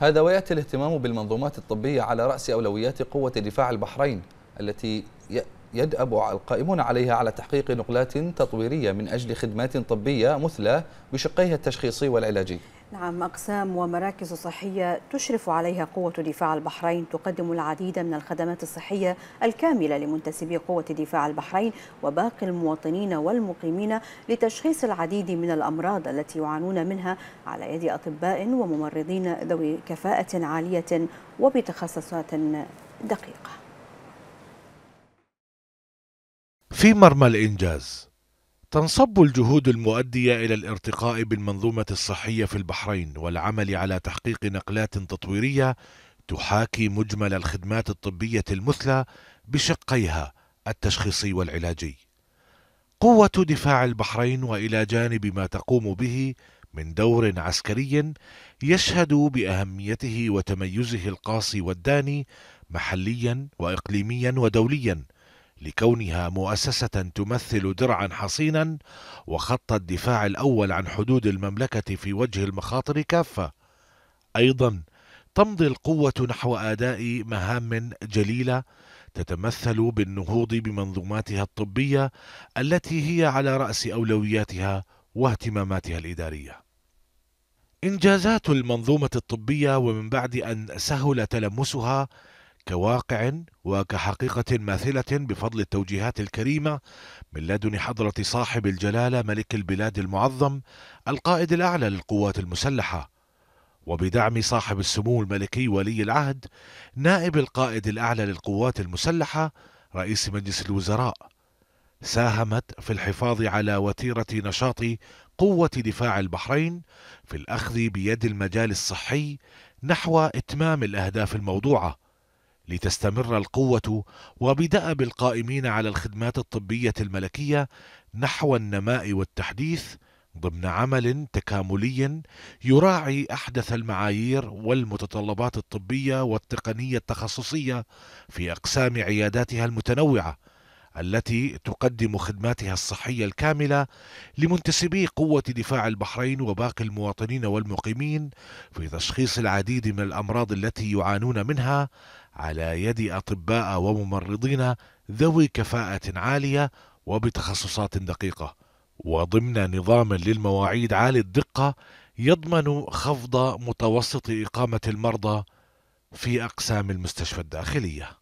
هذا ويأتي الاهتمام بالمنظومات الطبية على رأس أولويات قوة دفاع البحرين التي يدأب القائمون عليها على تحقيق نقلات تطويرية من أجل خدمات طبية مثلى بشقيها التشخيصي والعلاجي نعم أقسام ومراكز صحية تشرف عليها قوة دفاع البحرين تقدم العديد من الخدمات الصحية الكاملة لمنتسبي قوة دفاع البحرين وباقي المواطنين والمقيمين لتشخيص العديد من الأمراض التي يعانون منها على يد أطباء وممرضين ذوي كفاءة عالية وبتخصصات دقيقة في مرمى الإنجاز تنصب الجهود المؤدية إلى الارتقاء بالمنظومة الصحية في البحرين والعمل على تحقيق نقلات تطويرية تحاكي مجمل الخدمات الطبية المثلى بشقيها التشخيصي والعلاجي. قوة دفاع البحرين والى جانب ما تقوم به من دور عسكري يشهد باهميته وتميزه القاصي والداني محليا واقليميا ودوليا لكونها مؤسسة تمثل درعا حصينا وخط الدفاع الأول عن حدود المملكة في وجه المخاطر كافة. أيضا تمضي القوة نحو أداء مهام جليلة تتمثل بالنهوض بمنظوماتها الطبية التي هي على رأس أولوياتها واهتماماتها الإدارية. إنجازات المنظومة الطبية ومن بعد أن سهل تلمسها كواقع وكحقيقة ماثلة بفضل التوجيهات الكريمة من لدن حضرة صاحب الجلالة ملك البلاد المعظم القائد الأعلى للقوات المسلحة وبدعم صاحب السمو الملكي ولي العهد نائب القائد الأعلى للقوات المسلحة رئيس مجلس الوزراء ساهمت في الحفاظ على وتيرة نشاط قوة دفاع البحرين في الأخذ بيد المجال الصحي نحو إتمام الأهداف الموضوعة لتستمر القوة وبدأ بالقائمين على الخدمات الطبية الملكية نحو النماء والتحديث ضمن عمل تكاملي يراعي أحدث المعايير والمتطلبات الطبية والتقنية التخصصية في أقسام عياداتها المتنوعة التي تقدم خدماتها الصحية الكاملة لمنتسبي قوة دفاع البحرين وباقي المواطنين والمقيمين في تشخيص العديد من الأمراض التي يعانون منها على يد أطباء وممرضين ذوي كفاءة عالية وبتخصصات دقيقة وضمن نظام للمواعيد عالي الدقة يضمن خفض متوسط إقامة المرضى في أقسام المستشفى الداخلية